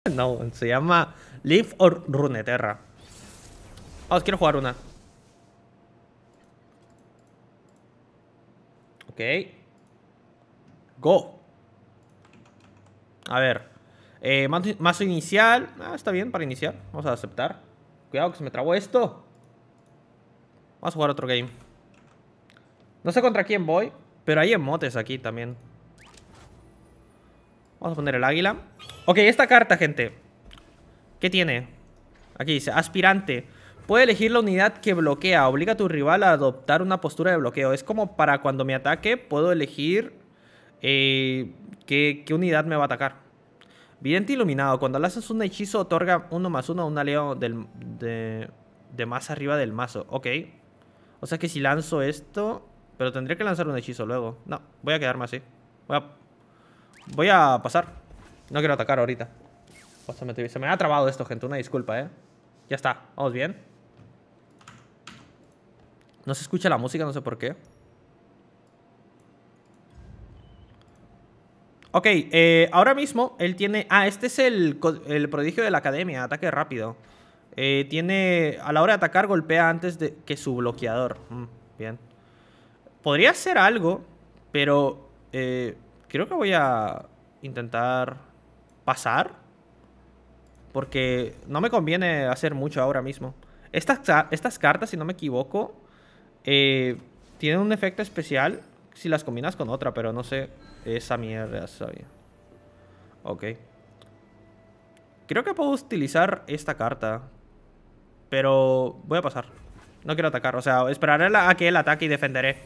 No, se llama Live or Runeterra. Vamos, quiero jugar una. Ok. Go. A ver. Eh, mazo inicial. Ah, está bien para iniciar. Vamos a aceptar. Cuidado que se me trabó esto. Vamos a jugar otro game. No sé contra quién voy, pero hay emotes aquí también. Vamos a poner el águila. Ok, esta carta, gente. ¿Qué tiene? Aquí dice, aspirante. Puede elegir la unidad que bloquea. Obliga a tu rival a adoptar una postura de bloqueo. Es como para cuando me ataque, puedo elegir eh, qué, unidad me va a atacar. Vidente iluminado. Cuando lanzas un hechizo, otorga uno más uno a un aliado de, más arriba del mazo. Ok. O sea que si lanzo esto... Pero tendría que lanzar un hechizo luego. No, voy a quedarme así. voy a pasar. No quiero atacar ahorita. Pues se, me, ha trabado esto, gente. Una disculpa, ¿eh? Ya está. ¿Vamos bien? No se escucha la música, no sé por qué. Ok, eh, ahora mismo él tiene... Ah, este es el, prodigio de la academia, ataque rápido. Eh, tiene... A la hora de atacar golpea antes de que su bloqueador. Mm, bien. Podría ser algo, pero... Eh, creo que voy a intentar pasar. Porque no me conviene hacer mucho ahora mismo. Estas, estas cartas, si no me equivoco, eh, tienen un efecto especial si las combinas con otra, pero no sé. Esa mierda, sabía. Ok. Creo que puedo utilizar esta carta. Pero voy a pasar. No quiero atacar. O sea, esperaré a que él ataque y defenderé.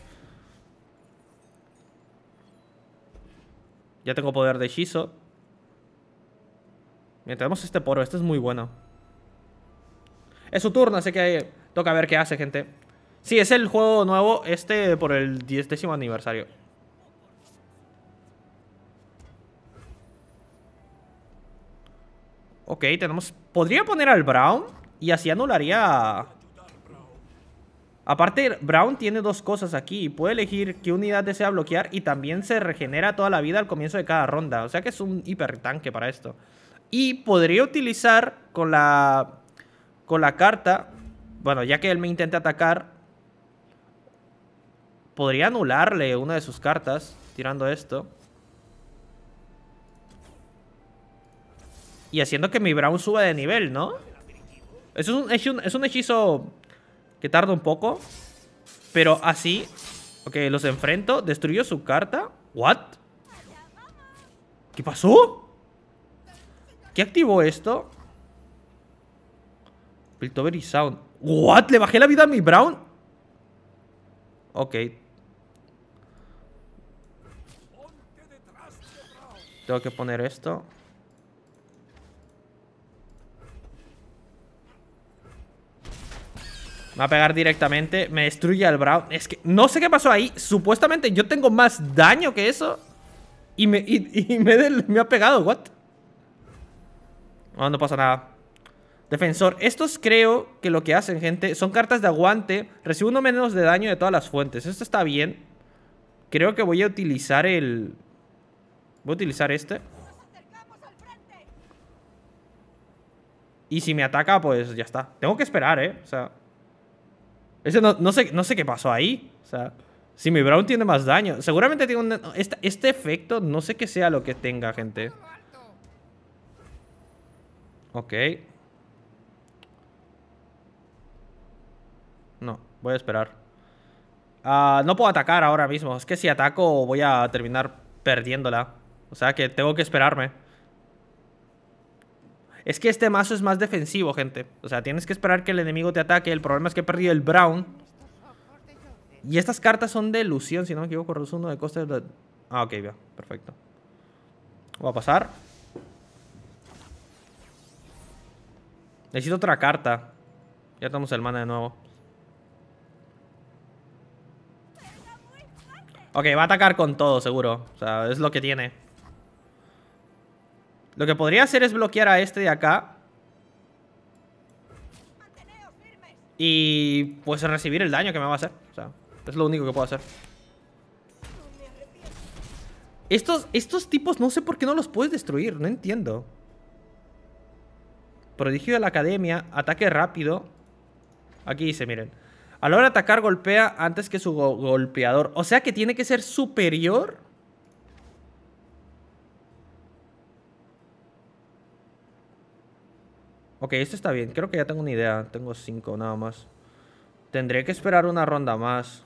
Ya tengo poder de hechizo. Mira, tenemos este poro, este es muy bueno. Es su turno, así que toca ver qué hace, gente. Sí, es el juego nuevo, este por el décimo aniversario. Ok, tenemos... Podría poner al Brown y así anularía... Aparte, Brown tiene dos cosas aquí. Puede elegir qué unidad desea bloquear y también se regenera toda la vida al comienzo de cada ronda. O sea que es un hiper tanque para esto. Y podría utilizar con la, con la carta, bueno, ya que él me intenta atacar, podría anularle una de sus cartas tirando esto. Y haciendo que mi Brown suba de nivel, ¿no? Es un, es un, es un hechizo que tarda un poco. Pero así... Ok, los enfrento. Destruyo su carta. ¿What? ¿Qué pasó? ¿Qué activó esto? Piltover y Sound. ¿What? ¿Le bajé la vida a mi Brown? Ok. Tengo que poner esto. Me va a pegar directamente. Me destruye al Brown. Es que no sé qué pasó ahí. Supuestamente yo tengo más daño que eso. Y me, me, me ha pegado. ¿What? No, no pasa nada. Defensor. Estos creo que lo que hacen, gente, son cartas de aguante. Recibo uno menos de daño de todas las fuentes. Esto está bien. Creo que voy a utilizar el... Voy a utilizar este. Y si me ataca, pues ya está. Tengo que esperar, ¿eh? O sea... Ese no, sé, no sé qué pasó ahí. O sea... Si mi Brown tiene más daño. Seguramente tiene un... Este, este efecto, no sé qué sea lo que tenga, gente. Ok. No, voy a esperar. Ah, no puedo atacar ahora mismo. Es que si ataco voy a terminar perdiéndola. O sea que tengo que esperarme. Es que este mazo es más defensivo, gente. O sea, tienes que esperar que el enemigo te ataque. El problema es que he perdido el Brown. Y estas cartas son de ilusión, si no me equivoco. Reduce uno de coste de... Ah, ok, ya. Perfecto. Voy a pasar. Necesito otra carta. Ya estamos el mana de nuevo. Ok, va a atacar con todo, seguro. O sea, es lo que tiene. Lo que podría hacer es bloquear a este de acá. Y pues recibir el daño que me va a hacer. O sea, es lo único que puedo hacer. Estos, estos tipos no sé por qué no los puedes destruir. No entiendo. Prodigio de la academia, ataque rápido. Aquí dice, miren. A la hora de atacar golpea antes que su golpeador. O sea que tiene que ser superior. Ok, esto está bien. Creo que ya tengo una idea. Tengo cinco nada más. Tendré que esperar una ronda más.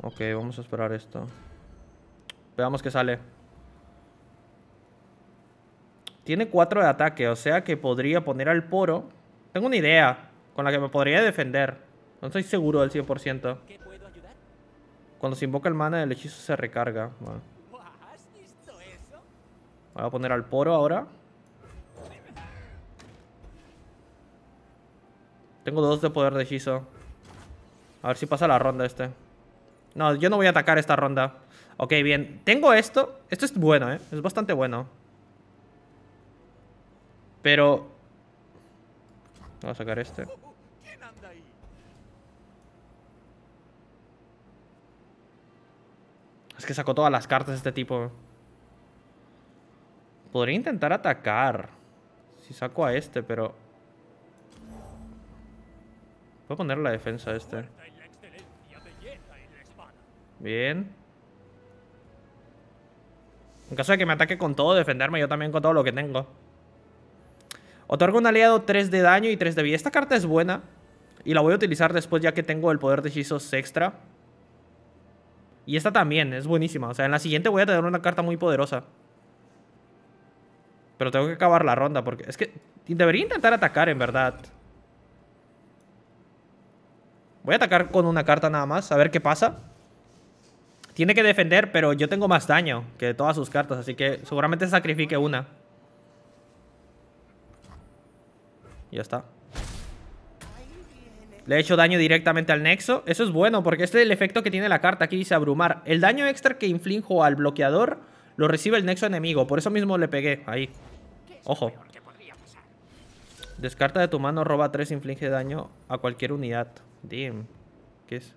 Ok, vamos a esperar esto. Veamos que sale. Tiene 4 de ataque, o sea que podría poner al poro. Tengo una idea con la que me podría defender. No estoy seguro del 100%. Cuando se invoca el mana, el hechizo se recarga. Voy a poner al poro ahora. Tengo 2 de poder de hechizo. A ver si pasa la ronda este. No, yo no voy a atacar esta ronda. Ok, bien. Tengo esto. Esto es bueno, ¿eh? Es bastante bueno. Pero... Voy a sacar este. Es que sacó todas las cartas este tipo. Podría intentar atacar. Si saco a este, pero... Voy a poner la defensa a este. Bien. En caso de que me ataque con todo, defenderme yo también con todo lo que tengo. Otorgo un aliado 3 de daño y 3 de vida. Esta carta es buena. Y la voy a utilizar después ya que tengo el poder de hechizos extra. Y esta también, es buenísima. O sea, en la siguiente voy a tener una carta muy poderosa. Pero tengo que acabar la ronda porque... Es que debería intentar atacar, en verdad. Voy a atacar con una carta nada más, a ver qué pasa. Tiene que defender, pero yo tengo más daño que todas sus cartas, así que seguramente sacrifique una. Ya está. Le he hecho daño directamente al nexo. Eso es bueno, porque este es el efecto que tiene la carta. Aquí dice abrumar. El daño extra que Inflinjo al bloqueador lo recibe el nexo enemigo. Por eso mismo le pegué. Ahí. Ojo. Descarta de tu mano, roba 3, inflige daño a cualquier unidad. Damn. ¿Qué es?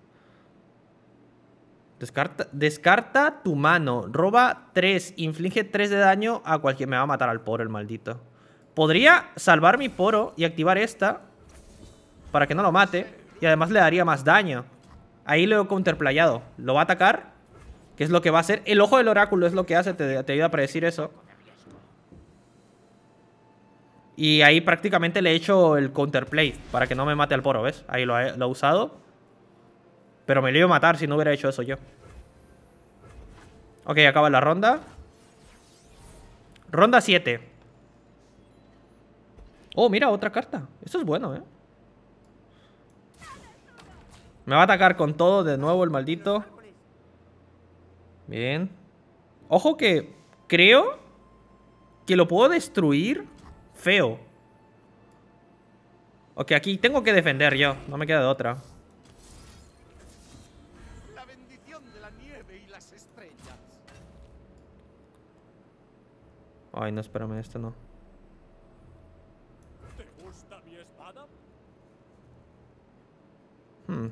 Descarta, descarta tu mano. Roba 3. Inflige 3 de daño a cualquier... Me va a matar al poro el maldito. Podría salvar mi poro y activar esta. Para que no lo mate. Y además le daría más daño. Ahí lo he counterplayado. Lo va a atacar. Que es lo que va a hacer. El ojo del oráculo es lo que hace. Te, ayuda a predecir eso. Y ahí prácticamente le he hecho el counterplay. Para que no me mate al poro, ¿ves? Ahí lo he, lo usado. Pero me lo iba a matar si no hubiera hecho eso yo. Ok, acaba la ronda. Ronda 7. Oh, mira, otra carta. Esto es bueno, ¿eh? Me va a atacar con todo de nuevo el maldito. Bien. Ojo que creo que lo puedo destruir feo. Ok, aquí tengo que defender yo. No me queda de otra. Ay, no, espérame, esto no. Hmm.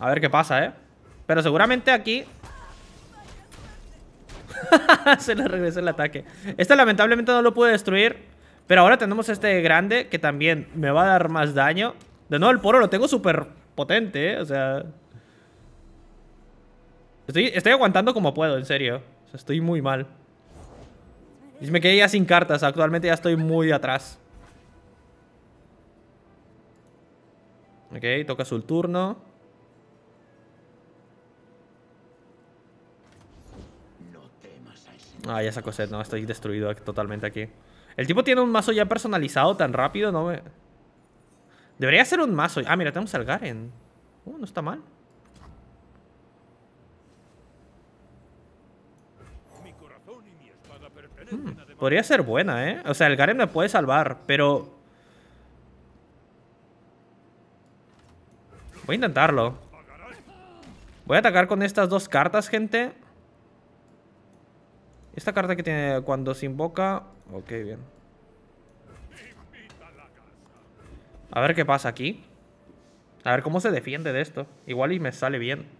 Ah, A ver qué pasa, ¿eh? Pero seguramente aquí... Se le regresó el ataque. Este lamentablemente no lo pude destruir. Pero ahora tenemos este grande que también me va a dar más daño. De nuevo, el poro lo tengo súper potente, ¿eh? O sea... Estoy, estoy aguantando como puedo, en serio. O sea, estoy muy mal. Y me quedé ya sin cartas. Actualmente ya estoy muy atrás. Ok, toca su turno. Ah, ya sacó set, no, estoy destruido totalmente aquí. El tipo tiene un mazo ya personalizado tan rápido, no Debería ser un mazo. Ah, mira, tenemos al Garen. Uh, no está mal. Hmm, podría ser buena, ¿eh? O sea, el Garen me puede salvar, pero... Voy a intentarlo. Voy a atacar con estas dos cartas, gente. Esta carta que tiene cuando se invoca... Ok, bien. A ver qué pasa aquí. A ver cómo se defiende de esto. Igual y me sale bien.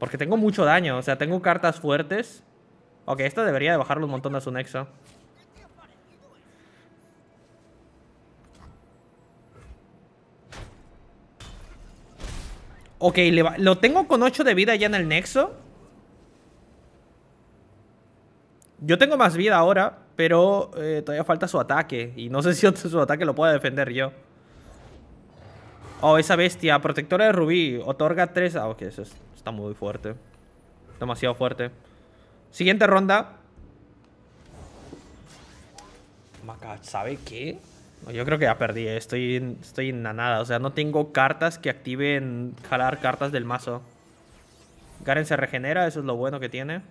Porque tengo mucho daño. O sea, tengo cartas fuertes. Ok, esta debería de bajarle un montón a su nexo. Ok, lo tengo con 8 de vida ya en el nexo. Yo tengo más vida ahora, pero eh, todavía falta su ataque. Y no sé si su ataque lo pueda defender yo. Oh, esa bestia. Protectora de rubí. Otorga 3... Ah, ok. Eso está muy fuerte. Demasiado fuerte. Siguiente ronda. ¿sabe qué? Yo creo que ya perdí, eh. estoy, estoy en la nada. O sea, no tengo cartas que activen jalar cartas del mazo. Garen se regenera, eso es lo bueno que tiene.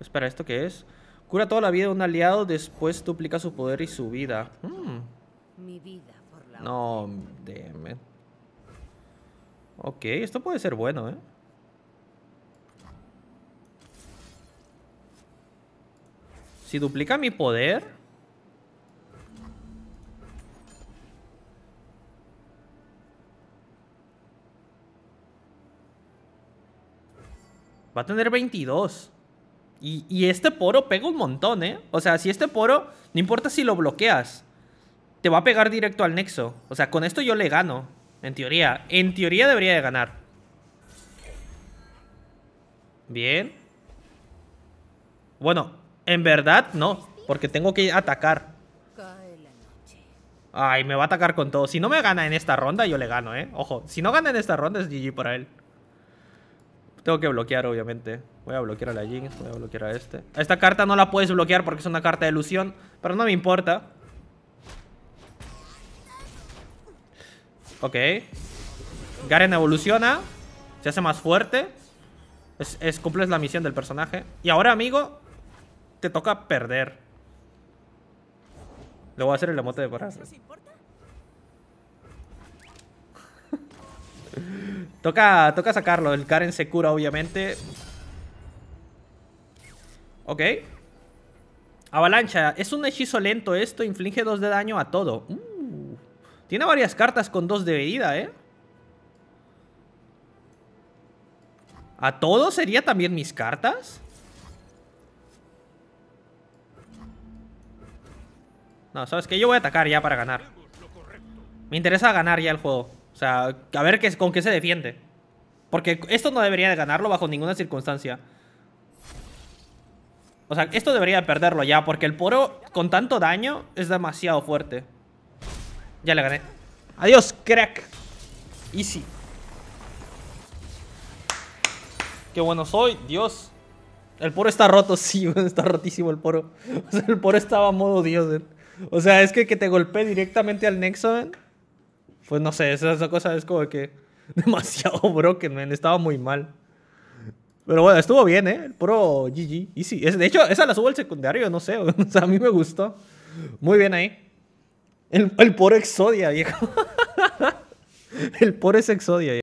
Espera, pues, ¿esto qué es? Cura toda la vida de un aliado, después duplica su poder y su vida. Mm. no, déjeme. Ok, esto puede ser bueno, ¿eh? Si duplica mi poder... Va a tener 22. Y, este poro pega un montón, ¿eh? O sea, si este poro, no importa si lo bloqueas, te va a pegar directo al nexo. O sea, con esto yo le gano, en teoría. En teoría debería de ganar. Bien. Bueno, en verdad no, porque tengo que atacar. Ay, me va a atacar con todo. Si no me gana en esta ronda, yo le gano, ¿eh? Ojo, si no gana en esta ronda es GG para él. Tengo que bloquear, obviamente. Voy a bloquear a la Jinx, voy a bloquear a este. Esta carta no la puedes bloquear porque es una carta de ilusión, pero no me importa. Ok. Garen evoluciona. Se hace más fuerte. Es, cumples la misión del personaje. Y ahora, amigo, te toca perder. Le voy a hacer el emote de corazón. Toca, toca sacarlo. El Karen se cura, obviamente. Ok. Avalancha. Es un hechizo lento esto. Inflige 2 de daño a todo. Uh. tiene varias cartas con 2 de vida, ¿eh? ¿A todo sería también mis cartas? No, ¿sabes que Yo voy a atacar ya para ganar. Me interesa ganar ya el juego. O sea, a ver qué, con qué se defiende. Porque esto no debería de ganarlo bajo ninguna circunstancia. O sea, esto debería de perderlo ya, porque el poro con tanto daño es demasiado fuerte. Ya le gané. Adiós, crack. Easy. Qué bueno soy, Dios. El poro está roto, sí, está rotísimo el poro. O sea, el poro estaba a modo Dios, ¿eh? O sea, es que que te golpeé directamente al Nexo, ¿eh? pues no sé, esa, cosa es como que demasiado broken, man. Estaba muy mal. Pero bueno, estuvo bien, ¿eh? El puro GG. Easy. Es, de hecho, esa la subo el secundario, no sé. O sea, a mí me gustó. Muy bien ahí. El, puro Exodia, viejo. el puro es Exodia, viejo.